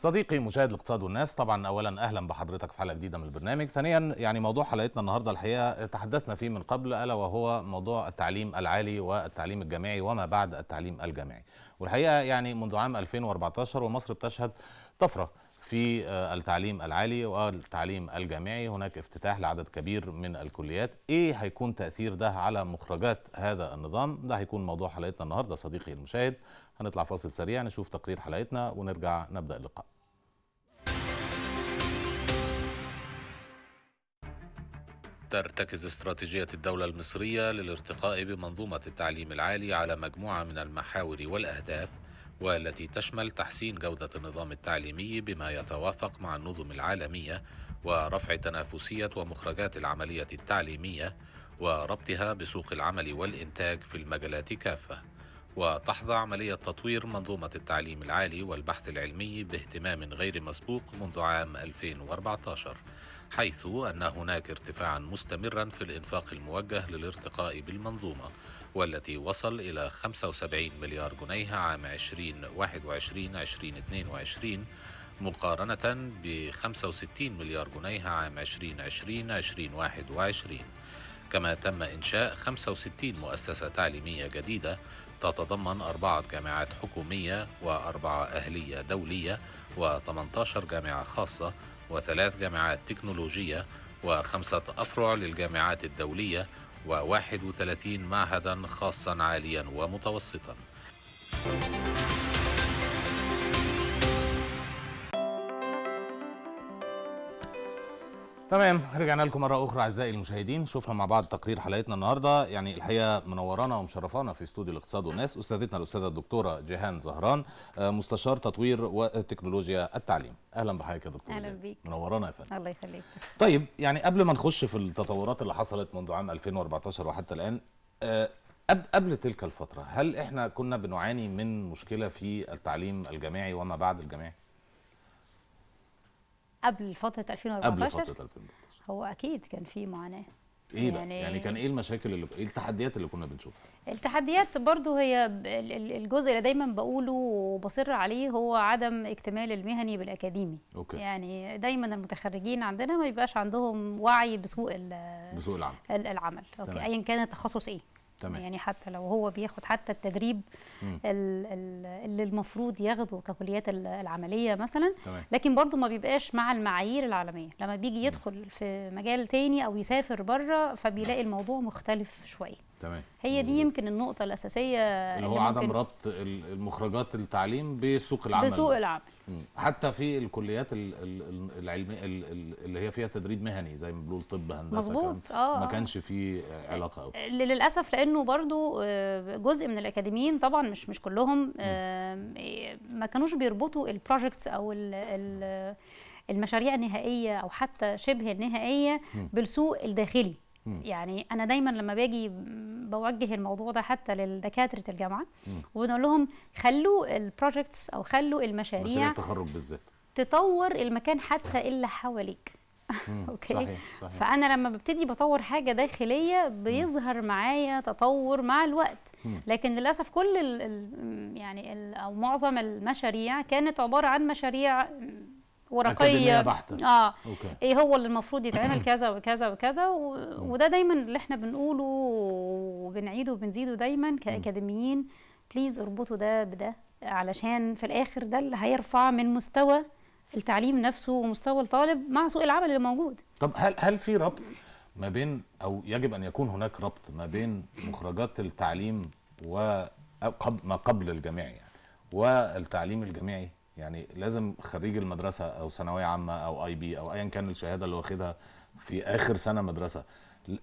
صديقي مشاهد الاقتصاد والناس طبعا اولا اهلا بحضرتك في حلقه جديده من البرنامج ثانيا يعني موضوع حلقتنا النهارده الحقيقه تحدثنا فيه من قبل الا وهو موضوع التعليم العالي والتعليم الجامعي وما بعد التعليم الجامعي والحقيقه يعني منذ عام 2014 ومصر بتشهد طفره في آه، التعليم العالي والتعليم الجامعي هناك افتتاح لعدد كبير من الكليات ايه هيكون تاثير ده على مخرجات هذا النظام ده هيكون موضوع حلقتنا النهارده صديقي المشاهد هنطلع فاصل سريع نشوف تقرير حلقتنا ونرجع نبدا اللقاء ترتكز استراتيجية الدولة المصرية للارتقاء بمنظومة التعليم العالي على مجموعة من المحاور والأهداف والتي تشمل تحسين جودة النظام التعليمي بما يتوافق مع النظم العالمية ورفع تنافسية ومخرجات العملية التعليمية وربطها بسوق العمل والإنتاج في المجالات كافة وتحظى عملية تطوير منظومة التعليم العالي والبحث العلمي باهتمام غير مسبوق منذ عام 2014 حيث أن هناك ارتفاعا مستمرا في الإنفاق الموجه للارتقاء بالمنظومة والتي وصل إلى 75 مليار جنيه عام 2021-2022 مقارنة ب 65 مليار جنيه عام 2020-2021 كما تم إنشاء 65 مؤسسة تعليمية جديدة تتضمن أربعة جامعات حكومية وأربعة أهلية دولية و18 جامعة خاصة وثلاث جامعات تكنولوجية وخمسة أفرع للجامعات الدولية و31 معهدا خاصا عاليا ومتوسطا تمام رجعنا لكم مره اخرى اعزائي المشاهدين شفنا مع بعض تقرير حلقتنا النهارده يعني الحقيقه منورانا ومشرفانا في استوديو الاقتصاد والناس استاذتنا الاستاذه الدكتوره جيهان زهران آه، مستشار تطوير وتكنولوجيا التعليم اهلا بحضرتك يا دكتوره اهلا بيك منورانا يا فندم الله يخليك طيب يعني قبل ما نخش في التطورات اللي حصلت منذ عام 2014 وحتى الان آه، قبل تلك الفتره هل احنا كنا بنعاني من مشكله في التعليم الجامعي وما بعد الجامعي قبل فتره 2014 قبل فتره 2014 هو اكيد كان في معاناه ايه بقى؟ يعني, يعني كان ايه المشاكل اللي ايه التحديات اللي كنا بنشوفها؟ التحديات برضو هي الجزء اللي دايما بقوله وبصر عليه هو عدم اكتمال المهني بالاكاديمي أوكي. يعني دايما المتخرجين عندنا ما بيبقاش عندهم وعي بسوق بسوق العمل, العمل. اوكي ايا كان التخصص ايه تمام. يعني حتى لو هو بياخد حتى التدريب اللي المفروض ياخده ككليات العمليه مثلا تمام. لكن برضه ما بيبقاش مع المعايير العالميه لما بيجي يدخل في مجال تاني او يسافر بره فبيلاقي الموضوع مختلف شويه تمام هي دي يمكن النقطه الاساسيه اللي هو اللي عدم ربط المخرجات التعليم بسوق العمل بسوق العمل حتى في الكليات العلميه اللي هي فيها تدريب مهني زي ما بنقول طب هندسه مظبوط آه ما آه. كانش في علاقه قوي للاسف لانه برضو آه، جزء من الاكاديميين طبعا مش مش كلهم ما كانوش بيربطوا البروجكتس او الـ الـ المشاريع النهائيه او حتى شبه النهائيه بالسوق الداخلي يعني انا دايما لما باجي بوجه الموضوع ده حتى لدكاتره الجامعه وبنقول لهم خلوا البروجكتس او خلوا المشاريع مشاريع التخرج بالذات تطور المكان حتى اللي حواليك اوكي صحيح. صحيح. فانا لما ببتدي بطور حاجه داخليه بيظهر معايا تطور مع الوقت لكن للاسف كل الـ يعني الـ او معظم المشاريع كانت عباره عن مشاريع ورقيه بحتة. اه أوكي. ايه هو اللي المفروض يتعمل كذا وكذا وكذا و... وده دايما اللي احنا بنقوله وبنعيده وبنزيده دايما كاكاديميين بليز اربطوا ده بده علشان في الاخر ده اللي هيرفع من مستوى التعليم نفسه ومستوى الطالب مع سوق العمل اللي موجود طب هل هل في ربط ما بين او يجب ان يكون هناك ربط ما بين مخرجات التعليم و ما قبل الجامعي يعني والتعليم الجامعي يعني لازم خريج المدرسه او ثانويه عامه او اي بي او ايا كان الشهاده اللي واخدها في اخر سنه مدرسه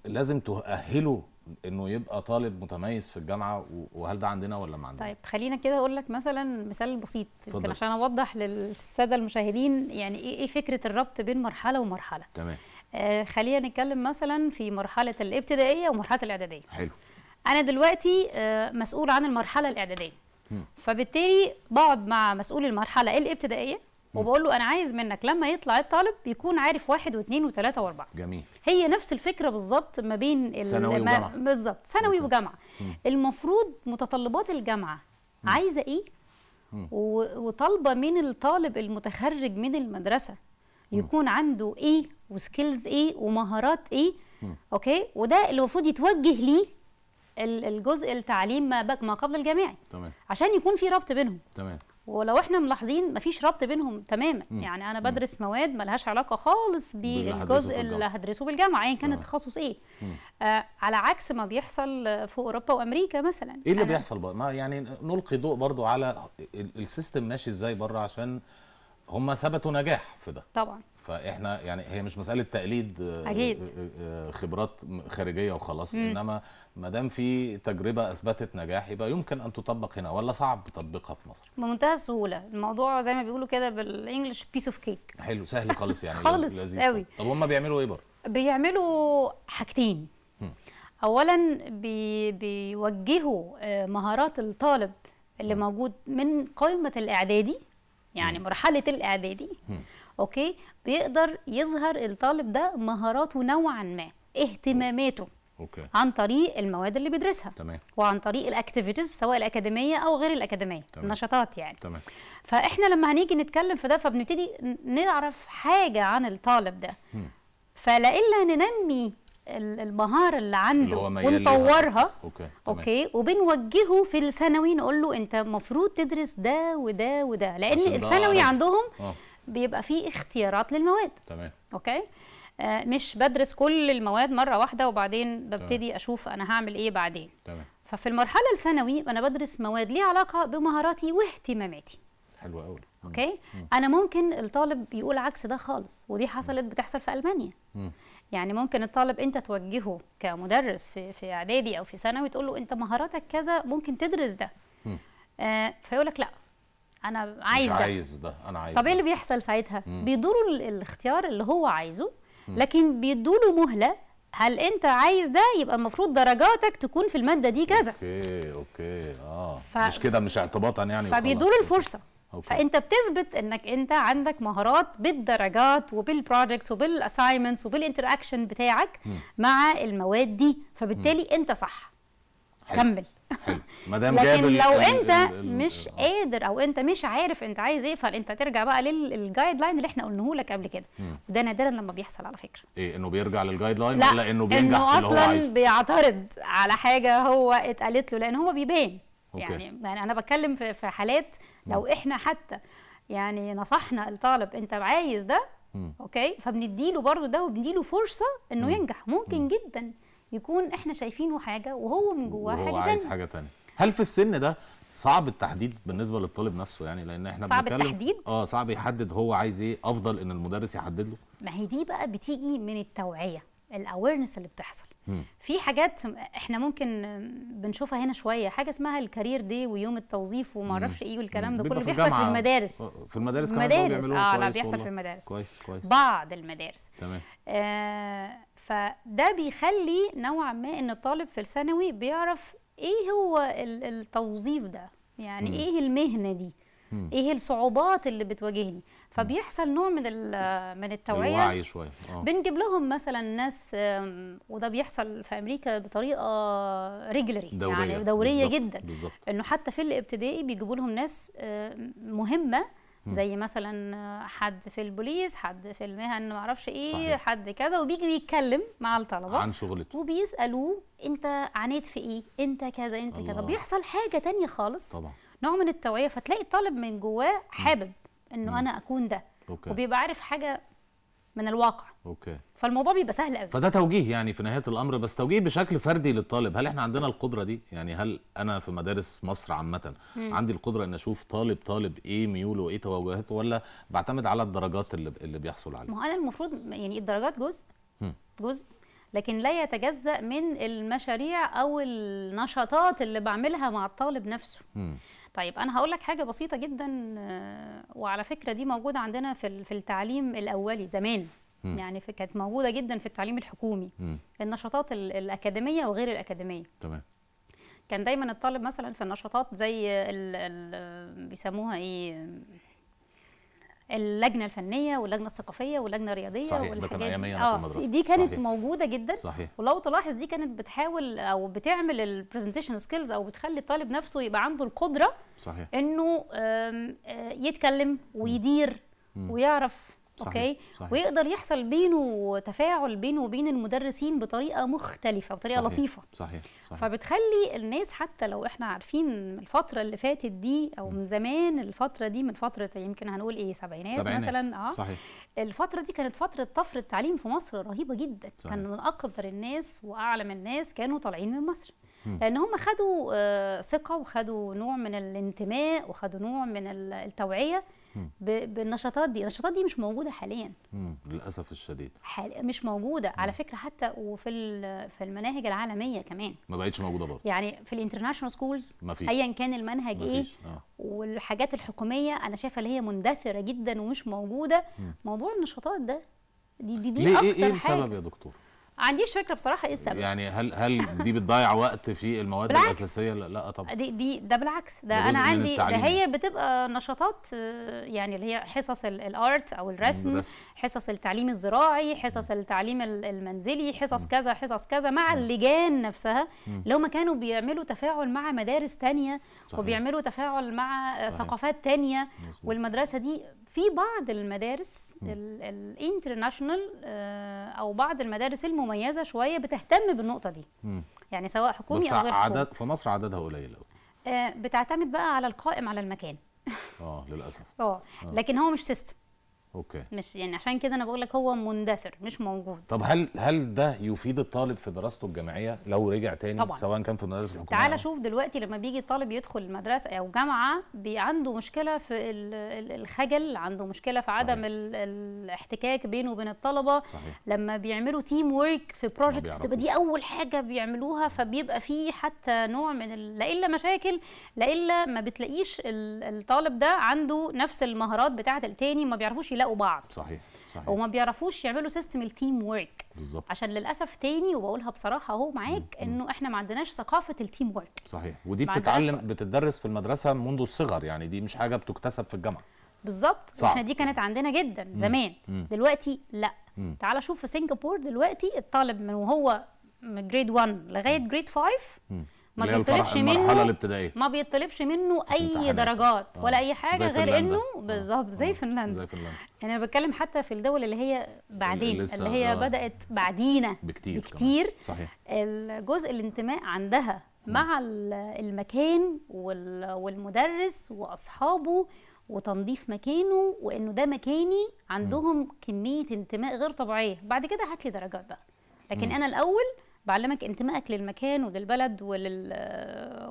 لازم تؤهله انه يبقى طالب متميز في الجامعه وهل ده عندنا ولا ما عندنا؟ طيب خلينا كده اقول لك مثلا مثال بسيط يمكن عشان اوضح للساده المشاهدين يعني ايه ايه فكره الربط بين مرحله ومرحله. تمام. آه خلينا نتكلم مثلا في مرحله الابتدائيه ومرحله الاعداديه. حلو. انا دلوقتي آه مسؤول عن المرحله الاعداديه. فبالتالي بقعد مع مسؤول المرحله الابتدائيه وبقول له انا عايز منك لما يطلع الطالب يكون عارف واحد واثنين وثلاثه واربعه جميل هي نفس الفكره بالظبط ما بين ثانوي وجامعه بالظبط ثانوي وجامعه المفروض متطلبات الجامعه عايزه ايه وطالبه من الطالب المتخرج من المدرسه يكون عنده ايه وسكيلز ايه ومهارات ايه اوكي وده اللي المفروض يتوجه ليه الجزء التعليم ما ما قبل الجامعي تمام عشان يكون في ربط بينهم تمام ولو احنا ملاحظين مفيش ربط بينهم تماما مم. يعني انا بدرس مم. مواد ملهاش علاقه خالص بالجزء اللي هدرسه بالجامعه ايا يعني كان التخصص ايه آه على عكس ما بيحصل في اوروبا وامريكا مثلا ايه اللي بيحصل بقى ما يعني نلقي ضوء برضو على السيستم ماشي ازاي بره عشان هم ثبتوا نجاح في ده طبعا فاحنا يعني هي مش مساله تقليد آه، آه، أكيد. آه، خبرات خارجيه وخلاص مم. انما ما دام في تجربه اثبتت نجاح يبقى يمكن ان تطبق هنا ولا صعب تطبيقها في مصر بمنتهى السهوله الموضوع زي ما بيقولوا كده بالانجلش بيس اوف كيك حلو سهل خالص يعني خالص قوي طيب. طب هم بيعملوا ايه بره بيعملوا حاجتين مم. اولا بي بيوجهوا مهارات الطالب اللي مم. موجود من قائمه الاعدادي يعني مرحله الاعدادي اوكي بيقدر يظهر الطالب ده مهاراته نوعا ما اهتماماته أوكي. عن طريق المواد اللي بيدرسها تمام. وعن طريق الاكتيفيتيز سواء الاكاديميه او غير الاكاديميه تمام. النشاطات يعني تمام. فاحنا لما هنيجي نتكلم في ده فبنبتدي نعرف حاجه عن الطالب ده م. فلإلا ننمي المهارة اللي عنده اللي ونطورها اوكي تمام. اوكي وبنوجهه في الثانوي نقول له انت المفروض تدرس ده وده وده لان الثانوي عندهم آه. بيبقى في اختيارات للمواد تمام اوكي آه، مش بدرس كل المواد مره واحده وبعدين ببتدي طبعًا. اشوف انا هعمل ايه بعدين تمام ففي المرحله الثانوي انا بدرس مواد ليها علاقه بمهاراتي واهتماماتي حلو قوي اوكي مم. انا ممكن الطالب يقول عكس ده خالص ودي حصلت مم. بتحصل في المانيا مم. يعني ممكن الطالب انت توجهه كمدرس في في اعدادي او في ثانوي تقول له انت مهاراتك كذا ممكن تدرس ده آه فيقول لك لا انا عايز مش ده عايز ده انا عايز طب ايه اللي بيحصل ساعتها بيدوروا الاختيار اللي هو عايزه لكن بيدوا له مهله هل انت عايز ده يبقى المفروض درجاتك تكون في الماده دي كذا اوكي اوكي اه ف... مش كده مش اعتباطا يعني فبيدوا له الفرصه أوكي. فانت بتثبت انك انت عندك مهارات بالدرجات وبالبروجكتس وبالاساينمنتس وبالانتراكشن بتاعك م. مع المواد دي فبالتالي م. انت صح حلو. كمل حلو ما دام لكن لو الـ انت الـ مش مش آه. قادر او انت مش عارف انت عايز ايه فانت ترجع بقى للجايد لاين اللي احنا قلناه لك قبل كده وده نادرا لما بيحصل على فكره ايه انه بيرجع للجايد لاين ولا انه بينجح إنه في اللي هو عايزه اصلا بيعترض على حاجه هو اتقالت له لان هو بيبان أوكي. يعني يعني انا بتكلم في حالات لو احنا حتى يعني نصحنا الطالب انت عايز ده م. اوكي فبنديله برضه ده وبنديله فرصه انه ينجح ممكن جدا يكون احنا شايفينه حاجه وهو من جواه حاجه ثانيه عايز حاجه ثانيه هل في السن ده صعب التحديد بالنسبه للطالب نفسه يعني لان احنا صعب بنتكلم التحديد اه صعب يحدد هو عايز ايه افضل ان المدرس يحدد له ما هي دي بقى بتيجي من التوعيه الاويرنس اللي بتحصل في حاجات احنا ممكن بنشوفها هنا شويه حاجه اسمها الكارير دي ويوم التوظيف وما اعرفش ايه والكلام ده كله بيحصل في, في المدارس آه، في المدارس كمان المدارس اه لا بيحصل والله. في المدارس كويس كويس بعض المدارس تمام آه فده بيخلي نوعا ما ان الطالب في الثانوي بيعرف ايه هو التوظيف ده يعني م. ايه المهنه دي م. ايه الصعوبات اللي بتواجهني فبيحصل نوع من من التوعيه الوعي شويه آه. بنجيب لهم مثلا ناس وده بيحصل في امريكا بطريقه ريجلري دورية. يعني دوريه بالزبط. جدا بالزبط. انه حتى في الابتدائي بيجيبوا لهم ناس مهمه زي مثلا حد في البوليس حد في المهن ما اعرفش ايه صحيح. حد كذا وبيجي بيتكلم مع الطلبه عن شغلته وبيسالوه انت عانيت في ايه انت كذا انت كذا بيحصل حاجه تانية خالص طبعا نوع من التوعيه فتلاقي الطالب من جواه حابب انه انا اكون ده أوكي. وبيبقى عارف حاجه من الواقع اوكي فالموضوع بيبقى سهل قوي فده توجيه يعني في نهايه الامر بس توجيه بشكل فردي للطالب هل احنا عندنا القدره دي يعني هل انا في مدارس مصر عامه عندي القدره ان اشوف طالب طالب ايه ميوله وايه توجهاته ولا بعتمد على الدرجات اللي اللي بيحصل عليها ما هو انا المفروض يعني الدرجات جزء جزء لكن لا يتجزأ من المشاريع أو النشاطات اللي بعملها مع الطالب نفسه. م. طيب انا هقول لك حاجه بسيطه جدا آه، وعلى فكره دي موجوده عندنا في في التعليم الاولي زمان م. يعني كانت موجوده جدا في التعليم الحكومي م. النشاطات الاكاديميه وغير الاكاديميه تمام كان دايما الطالب مثلا في النشاطات زي بيسموها ايه اللجنه الفنيه واللجنه الثقافيه واللجنه الرياضيه صحيح والحاجات دي اه في المدرسه دي كانت صحيح. موجوده جدا صحيح. ولو تلاحظ دي كانت بتحاول او بتعمل البرزنتيشن سكيلز او بتخلي الطالب نفسه يبقى عنده القدره صحيح انه آه، يتكلم ويدير م. ويعرف صحيح. اوكي صحيح. ويقدر يحصل بينه تفاعل بينه وبين المدرسين بطريقه مختلفه وطريقه صحيح. لطيفه صحيح. صحيح فبتخلي الناس حتى لو احنا عارفين الفتره اللي فاتت دي او من زمان الفتره دي من فتره يمكن هنقول ايه سبعينات, مثلا اه صحيح. الفتره دي كانت فتره طفره التعليم في مصر رهيبه جدا صحيح. كان من اقدر الناس واعلم الناس كانوا طالعين من مصر لان هم خدوا آه، ثقه وخدوا نوع من الانتماء وخدوا نوع من التوعيه بالنشاطات دي النشاطات دي مش موجوده حاليا للاسف الشديد حال... مش موجوده على فكره حتى وفي في المناهج العالميه كمان ما بقتش موجوده برضه يعني في الانترناشونال سكولز ايا كان المنهج ايه آه. والحاجات الحكوميه انا شايفه اللي هي مندثره جدا ومش موجوده مم. موضوع النشاطات ده دي دي, دي ليه إيه، اكتر إيه, إيه حاجه ايه السبب يا دكتور عنديش فكره بصراحه ايه السبب يعني هل هل دي بتضيع وقت في المواد الاساسيه لا, لا طبعا دي دي ده بالعكس ده, ده انا عندي ده هي بتبقى نشاطات آه، يعني اللي هي حصص الارت او الرسم حصص التعليم الزراعي حصص التعليم المنزلي حصص كذا حصص كذا مع اللجان نفسها لو ما كانوا بيعملوا تفاعل مع مدارس تانية صحيح. وبيعملوا تفاعل مع صحيح. ثقافات تانية مصبوط. والمدرسه دي في بعض المدارس الانترناشونال آه، او بعض المدارس المميزه شويه بتهتم بالنقطه دي يعني سواء حكومي بس او غير حكومي عدد في مصر عددها قليل قوي آه، بتعتمد بقى على القائم على المكان اه للاسف آه،, اه لكن هو مش سيستم اوكي مش يعني عشان كده انا بقول لك هو مندثر مش موجود طب هل هل ده يفيد الطالب في دراسته الجامعيه لو رجع تاني طبعا. سواء كان في المدارس الحكوميه تعالى شوف دلوقتي لما بيجي الطالب يدخل المدرسه او جامعه عنده مشكله في الخجل عنده مشكله في عدم الاحتكاك بينه وبين الطلبه صحيح. لما بيعملوا تيم ورك في بروجكتس تبقى دي اول حاجه بيعملوها فبيبقى فيه حتى نوع من لا الا مشاكل لا الا ما بتلاقيش الطالب ده عنده نفس المهارات بتاعه التاني ما بيعرفوش يلاقوا بعض صحيح صحيح وما بيعرفوش يعملوا سيستم التيم ورك بالظبط عشان للاسف تاني وبقولها بصراحه اهو معاك انه احنا ما عندناش ثقافه التيم ورك صحيح ودي بتتعلم بتدرس في المدرسه منذ الصغر يعني دي مش حاجه بتكتسب في الجامعه بالظبط احنا دي كانت عندنا جدا زمان مم. دلوقتي لا مم. تعال شوف في سنغافور دلوقتي الطالب من وهو من جريد 1 لغايه جريد 5 ما بيطلبش منه الابتدائيه ما بيطلبش منه اي درجات آه. ولا اي حاجه غير انه آه. بالظبط زي آه. فنلندا زي فنلندا يعني انا بتكلم حتى في الدول اللي هي بعدين اللي, اللي هي آه. بدات بعدينا بكتير بكتير صحيح الجزء الانتماء عندها مع المكان والمدرس واصحابه وتنظيف مكانه وانه ده مكاني عندهم م. كميه انتماء غير طبيعيه بعد كده هات لي درجات بقى لكن م. انا الاول بعلمك انتمائك للمكان وللبلد ولل...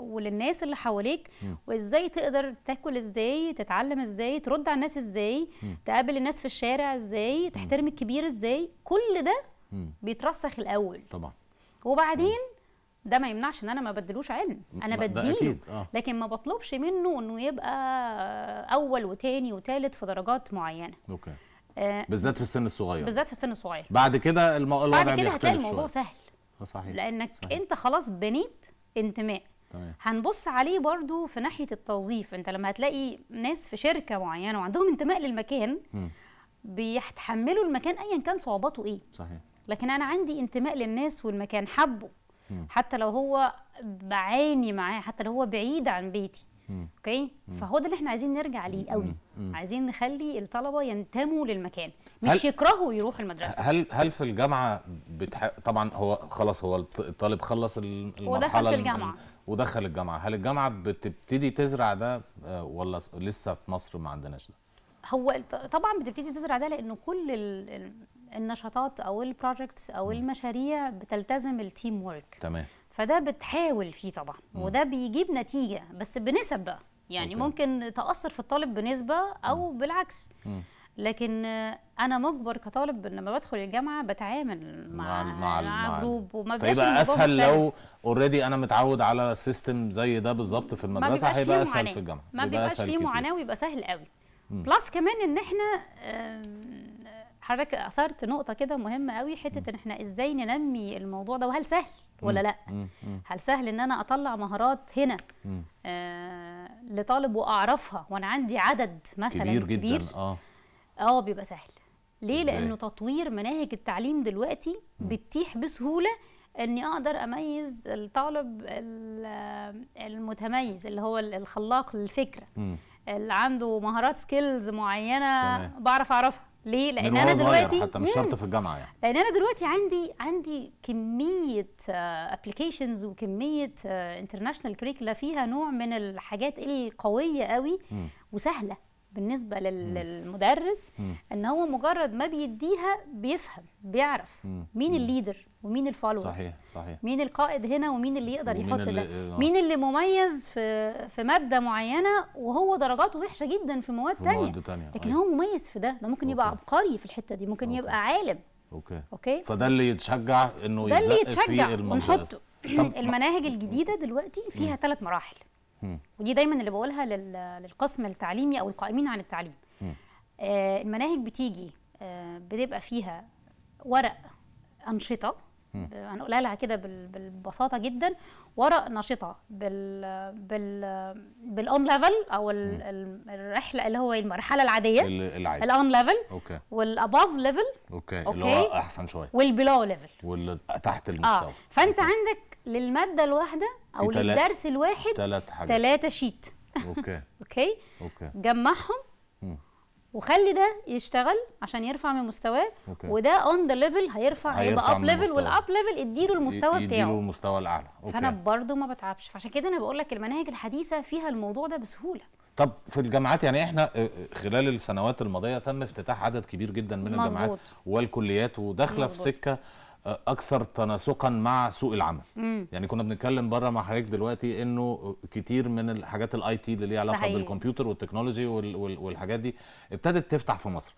وللناس اللي حواليك وازاي تقدر تاكل ازاي تتعلم ازاي ترد على الناس ازاي تقابل الناس في الشارع ازاي تحترم الكبير ازاي كل ده بيترسخ الاول طبعا وبعدين ده ما يمنعش ان انا ما بدلوش علم انا بديله آه. لكن ما بطلبش منه انه يبقى اول وتاني وتالت في درجات معينه اوكي آه بالذات في السن الصغير بالذات في السن الصغير بعد كده الوضع بعد كده هتلاقي الموضوع سهل آه، صحيح لانك صحيح. انت خلاص بنيت انتماء تمام. هنبص عليه برضو في ناحيه التوظيف انت لما هتلاقي ناس في شركه معينه وعندهم انتماء للمكان بيتحملوا المكان ايا كان صعوباته ايه صحيح لكن انا عندي انتماء للناس والمكان حبه حتى لو هو بعاني معاه حتى لو هو بعيد عن بيتي اوكي فهو ده اللي احنا عايزين نرجع ليه قوي عايزين نخلي الطلبه ينتموا للمكان مش يكرهوا يروحوا المدرسه هل هل في الجامعه بتح... طبعا هو خلاص هو الطالب خلص المرحله ودخل في الجامعه ودخل الجامعه هل الجامعه بتبتدي تزرع ده آه، ولا لسه في مصر ما عندناش ده هو طبعا بتبتدي تزرع ده لانه كل النشاطات او البروجكتس او المشاريع بتلتزم التيم وورك تمام فده بتحاول فيه طبعا م. وده بيجيب نتيجه بس بنسب بقى يعني أوكي. ممكن تاثر في الطالب بنسبه او م. بالعكس م. لكن انا مجبر كطالب لما بدخل الجامعه بتعامل مع مع, مع جروب وما بيبقاش فيبقى اسهل لو اوريدي انا متعود على سيستم زي ده بالظبط في المدرسه هيبقى اسهل معاناة. في الجامعه ما بيبقاش فيه معاناه ويبقى سهل قوي بلس كمان ان احنا حضرتك اثرت نقطه كده مهمه قوي حته ان احنا ازاي ننمي الموضوع ده وهل سهل ولا لا هل سهل ان انا اطلع مهارات هنا آه لطالب واعرفها وانا عندي عدد مثلا كبير, كبير جدا كبير. اه اه بيبقى سهل ليه إزاي؟ لانه تطوير مناهج التعليم دلوقتي بتتيح بسهوله اني اقدر اميز الطالب المتميز اللي هو الخلاق للفكره اللي عنده مهارات سكيلز معينه تمام. بعرف اعرفها ليه؟ لان انا دلوقتي حتى مش شرط في الجامعه يعني لان انا دلوقتي عندي عندي كميه ابلكيشنز آه، وكميه انترناشونال آه، كريكلا فيها نوع من الحاجات القويه قوي م. وسهله بالنسبه للمدرس ان هو مجرد ما بيديها بيفهم بيعرف مين الليدر ومين الفولور صحيح صحيح مين القائد هنا ومين اللي يقدر يحط اللي ده آه. مين اللي مميز في في ماده معينه وهو درجاته وحشه جدا في مواد تانية, لكن طيب. هو مميز في ده ده ممكن يبقى عبقري في الحته دي ممكن أوكي. يبقى عالم اوكي اوكي فده اللي يتشجع انه ده اللي يتشجع ونحطه المناهج الجديدة دلوقتي فيها ثلاث مراحل ودي دايما اللي بقولها للقسم التعليمي او القائمين عن التعليم آه المناهج بتيجي آه بتبقى فيها ورق انشطه آه، هنقولها لها كده بالبساطه جدا ورق نشطه بال بال بالاون ليفل او الرحله اللي هو المرحله العاديه العادية الاون ليفل اوكي والاباف ليفل اوكي اللي هو احسن شويه والبلو ليفل واللي تحت آه. المستوى آه. فانت أوكي. عندك للماده الواحده او للدرس الواحد ثلاث حاجات ثلاثه شيت اوكي اوكي اوكي جمعهم وخلي ده يشتغل عشان يرفع من مستواه أوكي. وده اون ذا ليفل هيرفع هيبقى اب ليفل والاب ليفل اديله المستوى بتاعه اديله المستوى الاعلى أوكي. فانا برده ما بتعبش فعشان كده انا بقول لك المناهج الحديثه فيها الموضوع ده بسهوله طب في الجامعات يعني احنا آه، آه، خلال السنوات الماضيه تم افتتاح عدد كبير جدا من مزبوط. الجامعات والكليات وداخله في سكه اكثر تناسقا مع سوق العمل مم. يعني كنا بنتكلم بره مع حضرتك دلوقتي انه كتير من الحاجات الاي تي اللي ليها علاقه صحيح. بالكمبيوتر والتكنولوجي والحاجات دي ابتدت تفتح في مصر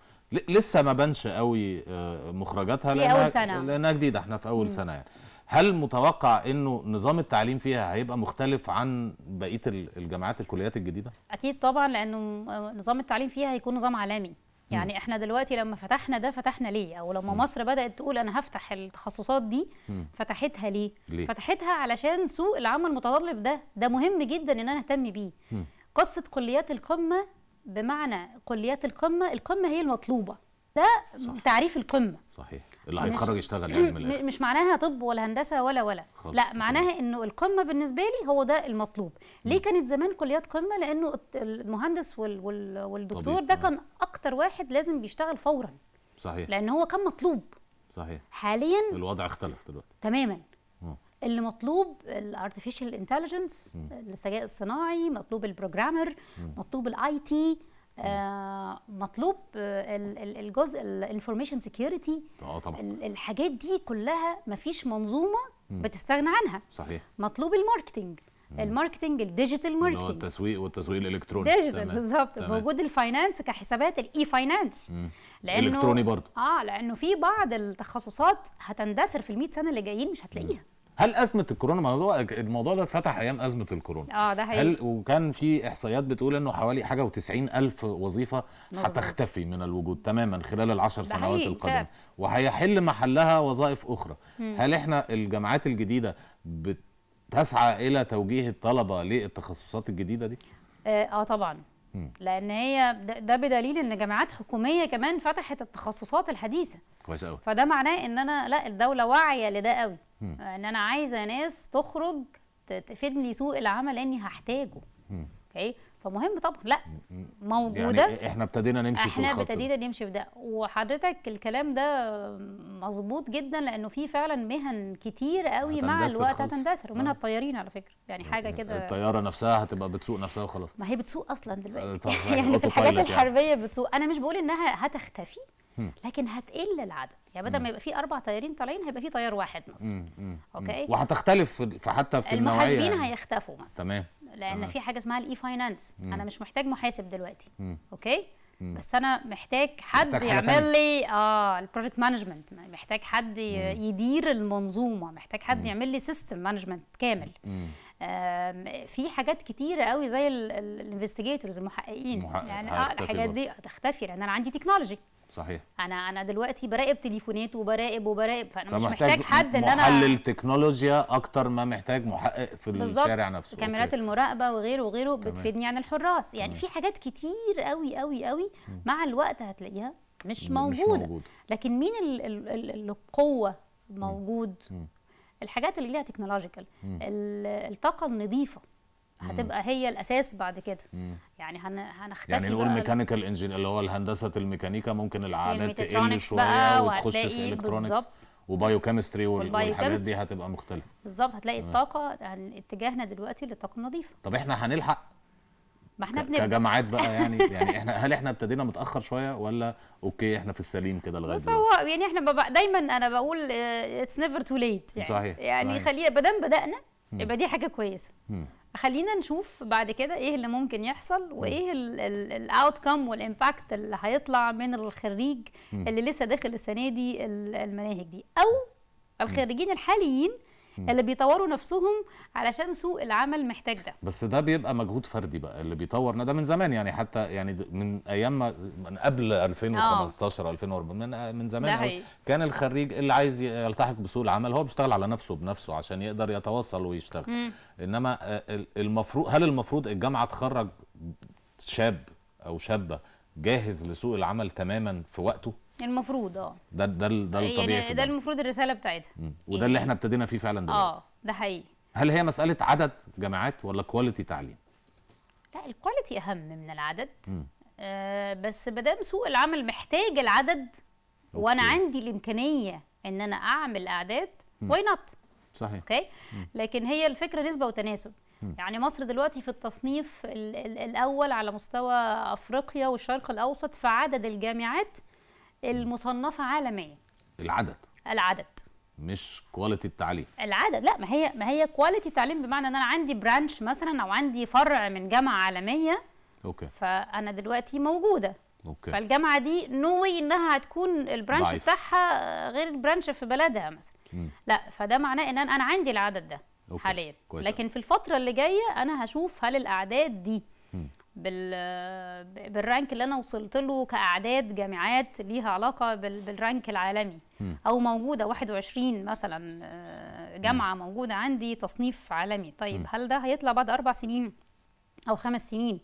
لسه ما بانش قوي آه، مخرجاتها لانها أول سنة. لانها جديده احنا في اول مم. سنه يعني هل متوقع انه نظام التعليم فيها هيبقى مختلف عن بقيه الجامعات الكليات الجديده اكيد طبعا لانه آه، نظام التعليم فيها هيكون نظام عالمي يعني احنا دلوقتي لما فتحنا ده فتحنا ليه او لما مصر بدات تقول انا هفتح التخصصات دي فتحتها ليه؟, ليه فتحتها علشان سوق العمل المتطلب ده ده مهم جدا ان انا اهتم بيه قصه كليات القمه بمعنى كليات القمه القمه هي المطلوبه ده صح. تعريف القمه صحيح اللي هيتخرج يشتغل يعني من إيه؟ مش معناها طب ولا هندسه ولا ولا لا معناها انه القمه بالنسبه لي هو ده المطلوب ليه كانت زمان كليات قمه لانه المهندس وال وال والدكتور ده كان اكتر واحد لازم بيشتغل فورا صحيح لان هو كان مطلوب صحيح حاليا الوضع اختلف دلوقتي تماما اللي مطلوب الارتفيشال انتليجنس الذكاء الصناعي مطلوب البروجرامر مطلوب الاي تي آه، مطلوب آه، الجزء الانفورميشن سكيورتي اه طبعا الحاجات دي كلها مفيش منظومه بتستغنى عنها صحيح مطلوب الماركتنج الماركتنج الديجيتال ماركتنج التسويق والتسويق الالكتروني ديجيتال بالظبط موجود الفاينانس كحسابات الاي فاينانس الالكتروني الكتروني برضه اه لانه في بعض التخصصات هتندثر في ال 100 سنه اللي جايين مش هتلاقيها مم. هل ازمه الكورونا موضوع الموضوع ده اتفتح ايام ازمه الكورونا اه ده حقيقي هل وكان في احصائيات بتقول انه حوالي حاجه و90 الف وظيفه هتختفي من الوجود تماما خلال العشر سنوات القادمه وهيحل محلها وظائف اخرى مم. هل احنا الجامعات الجديده بتسعى الى توجيه الطلبه للتخصصات الجديده دي آه, آه، طبعا لان هي ده بدليل ان جامعات حكوميه كمان فتحت التخصصات الحديثه كويس قوي فده معناه ان انا لا الدوله واعيه لده قوي ان انا عايزه ناس تخرج تفيدني سوق العمل لاني هحتاجه اوكي فمهم طبعا لا موجوده يعني احنا ابتدينا نمشي احنا في احنا ابتدينا نمشي في ده وحضرتك الكلام ده مظبوط جدا لانه في فعلا مهن كتير قوي مع الوقت هتندثر ومنها آه. الطيارين على فكره يعني حاجه كده الطياره نفسها هتبقى بتسوق نفسها وخلاص ما هي بتسوق اصلا دلوقتي آه، يعني في الحاجات يعني. الحربيه يعني. بتسوق انا مش بقول انها هتختفي لكن هتقل العدد يعني بدل ما يبقى في اربع طيارين طالعين هيبقى في طيار واحد مثلا اوكي وهتختلف حتى في النوعيه المحاسبين يعني. هيختفوا مثلا تمام لان آه. في حاجه اسمها الاي فاينانس انا مش محتاج محاسب دلوقتي مم. اوكي مم. بس انا محتاج حد محتاج يعمل لي اه البروجكت مانجمنت محتاج حد مم. يدير المنظومه محتاج حد مم. يعمل لي سيستم مانجمنت كامل م. في حاجات كتيره قوي زي الانفستيجيتورز المحققين يعني اه الحاجات دي تختفي لان انا عندي تكنولوجي صحيح انا انا دلوقتي براقب تليفونات وبراقب وبراقب فانا مش محتاج حد ان انا محلل تكنولوجيا اكتر ما محتاج محقق في الشارع نفسه كاميرات المراقبه وغيره وغيره تمام. بتفيدني عن الحراس يعني تمام. في حاجات كتير قوي قوي قوي مع الوقت هتلاقيها مش موجوده, مش موجودة. لكن مين القوه موجود مم. الحاجات اللي ليها تكنولوجيكال الطاقه النظيفه هتبقى هي الاساس بعد كده مم. يعني هن... هنختفي يعني نقول ميكانيكال انجينير اللي هو هندسه الميكانيكا ممكن العادات يعني تقل شويه وتخش في الكترونكس وبايو كيمستري والحاجات دي هتبقى مختلفه بالظبط هتلاقي الطاقه الطاقه يعني اتجاهنا دلوقتي للطاقه النظيفه طب احنا هنلحق ما احنا بنبدا كجامعات بقى يعني يعني احنا هل احنا ابتدينا متاخر شويه ولا اوكي احنا في السليم كده لغايه دلوقتي هو يعني احنا دايما انا بقول اتس نيفر تو ليت يعني صحيح يعني خلينا ما دام بدانا يبقى دي حاجه كويسه خلينا نشوف بعد كده ايه اللي ممكن يحصل وايه الاوت كام والامباكت اللي هيطلع من الخريج اللي لسه داخل السنه دي المناهج دي او الخريجين الحاليين اللي بيطوروا نفسهم علشان سوق العمل محتاج ده بس ده بيبقى مجهود فردي بقى اللي بيطور ده من زمان يعني حتى يعني من ايام ما من قبل 2015 أوه. 2004 من من زمان كان الخريج اللي عايز يلتحق بسوق العمل هو بيشتغل على نفسه بنفسه عشان يقدر يتواصل ويشتغل مم. انما المفروض هل المفروض الجامعه تخرج شاب او شابه جاهز لسوق العمل تماما في وقته المفروض اه ده ده ده يعني الطبيعي يعني ده المفروض الرساله بتاعتها وده يعني اللي احنا ابتدينا فيه فعلا دلوقتي اه ده حقيقي هل هي مساله عدد جامعات ولا كواليتي تعليم لا الكواليتي اهم من العدد آه بس ما دام سوق العمل محتاج العدد أوكي. وانا عندي الامكانيه ان انا اعمل اعداد واي نوت صحيح اوكي مم. لكن هي الفكره نسبه وتناسب يعني مصر دلوقتي في التصنيف الاول على مستوى افريقيا والشرق الاوسط في عدد الجامعات المصنفه عالميا العدد العدد مش كواليتي التعليم العدد لا ما هي ما هي كواليتي التعليم بمعنى ان انا عندي برانش مثلا او عندي فرع من جامعه عالميه اوكي فانا دلوقتي موجوده اوكي فالجامعه دي نو انها هتكون البرانش ضعيف. بتاعها غير البرانش في بلدها مثلا م. لا فده معناه ان انا عندي العدد ده أوكي. حاليا كويس. لكن في الفتره اللي جايه انا هشوف هل الاعداد دي م. بالرانك اللي انا وصلت له كاعداد جامعات ليها علاقه بالرانك العالمي او موجوده 21 مثلا آه، جامعه موجوده عندي تصنيف عالمي طيب هل ده هيطلع بعد اربع سنين او خمس سنين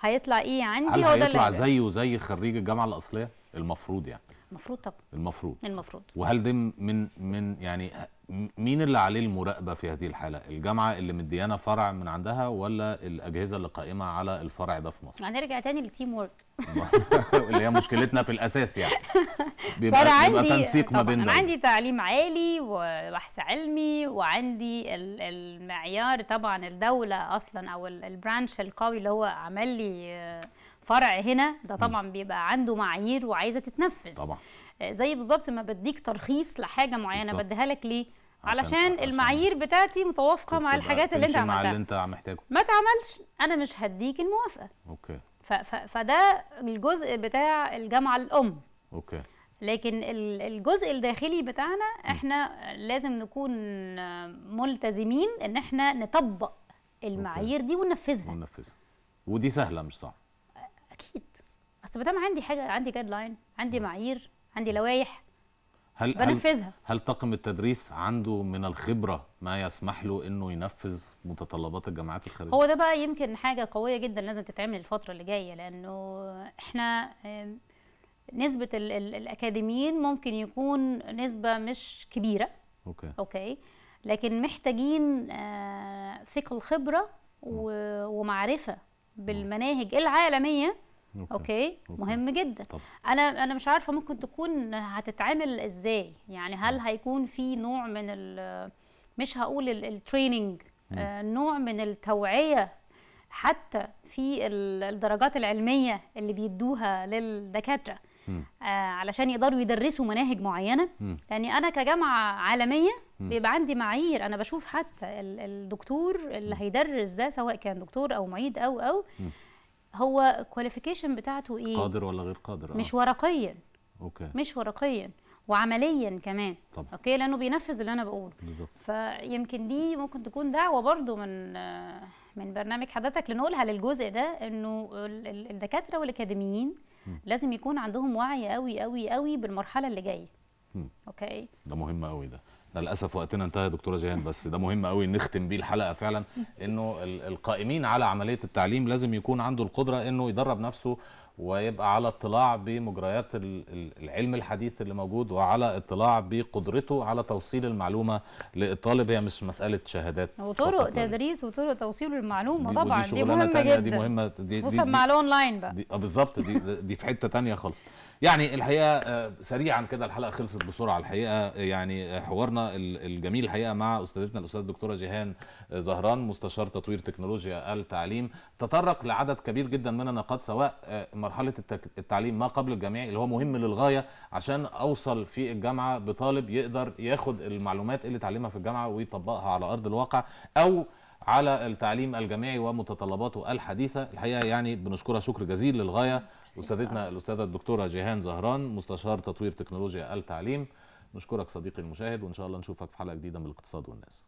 هيطلع ايه عندي هو ده هيطلع زيه زي خريج الجامعه الاصليه المفروض يعني المفروض طبعا المفروض المفروض وهل ده من من يعني مين اللي عليه المراقبه في هذه الحاله الجامعه اللي مديانا فرع من عندها ولا الاجهزه اللي قائمه على الفرع ده في مصر هنرجع تاني للتيم ورك اللي هي مشكلتنا في الاساس يعني بيبقى, بيبقى عندي تنسيق ما بيننا عندي تعليم عالي وبحث علمي وعندي المعيار طبعا الدوله اصلا او البرانش القوي اللي هو عمل لي فرع هنا ده طبعا بيبقى عنده معايير وعايزه تتنفذ طبعا زي بالظبط ما بديك ترخيص لحاجه معينه بديها لك ليه علشان, المعايير بتاعتي متوافقه مع الحاجات اللي انت عملتها مع اللي انت محتاجه ما تعملش انا مش هديك الموافقه اوكي ف ف فده الجزء بتاع الجامعه الام اوكي لكن الجزء الداخلي بتاعنا احنا لازم نكون ملتزمين ان احنا نطبق المعايير دي وننفذها وننفذها ودي سهله مش صعبه اكيد اصل ما دام عندي حاجه عندي جايد لاين عندي معايير عندي لوائح هل بنفذها هل, هل طاقم التدريس عنده من الخبره ما يسمح له انه ينفذ متطلبات الجامعات الخارجيه هو ده بقى يمكن حاجه قويه جدا لازم تتعمل الفتره اللي جايه لانه احنا نسبه الاكاديميين ممكن يكون نسبه مش كبيره اوكي اوكي لكن محتاجين آه، ثقل خبره ومعرفه بالمناهج العالميه أوكي. أوكي. اوكي مهم جدا طب. انا انا مش عارفه ممكن تكون هتتعمل ازاي يعني هل هيكون في نوع من مش هقول التريننج آه نوع من التوعيه حتى في الدرجات العلميه اللي بيدوها للدكاتره آه علشان يقدروا يدرسوا مناهج معينه لاني يعني انا كجامعه عالميه بيبقى عندي معايير انا بشوف حتى الدكتور اللي هيدرس ده سواء كان دكتور او معيد او او مم. هو الكواليفيكيشن بتاعته ايه قادر ولا غير قادر مش آه. ورقيا اوكي مش ورقيا وعمليا كمان طبعا. اوكي لانه بينفذ اللي انا بقوله بالظبط فيمكن دي ممكن تكون دعوه برضو من من برنامج حضرتك لنقولها للجزء ده انه الدكاتره والاكاديميين لازم يكون عندهم وعي قوي قوي قوي بالمرحله اللي جايه اوكي ده مهم قوي ده للاسف وقتنا انتهى يا دكتوره جيهان بس ده مهم قوي نختم بيه الحلقه فعلا انه القائمين على عمليه التعليم لازم يكون عنده القدره انه يدرب نفسه ويبقى على اطلاع بمجريات العلم الحديث اللي موجود وعلى اطلاع بقدرته على توصيل المعلومه للطالب هي مش مساله شهادات وطرق يعني. تدريس وطرق توصيل المعلومه دي طبعا دي, دي مهمه جدا دي مهمه دي دي مع الاونلاين بقى آه، بالظبط دي دي في حته ثانيه خالص يعني الحقيقه آه، سريعا كده الحلقه خلصت بسرعه الحقيقه آه، يعني حوارنا الجميل الحقيقه مع استاذتنا الاستاذ الدكتوره جيهان زهران مستشار تطوير تكنولوجيا التعليم تطرق لعدد كبير جدا من النقاط سواء مرحله التعليم ما قبل الجامعي اللي هو مهم للغايه عشان اوصل في الجامعه بطالب يقدر ياخد المعلومات اللي اتعلمها في الجامعه ويطبقها على ارض الواقع او على التعليم الجامعي ومتطلباته الحديثه الحقيقه يعني بنشكرها شكر جزيل للغايه استاذتنا الاستاذه الدكتوره جيهان زهران مستشار تطوير تكنولوجيا التعليم نشكرك صديقي المشاهد وان شاء الله نشوفك في حلقه جديده من الاقتصاد والناس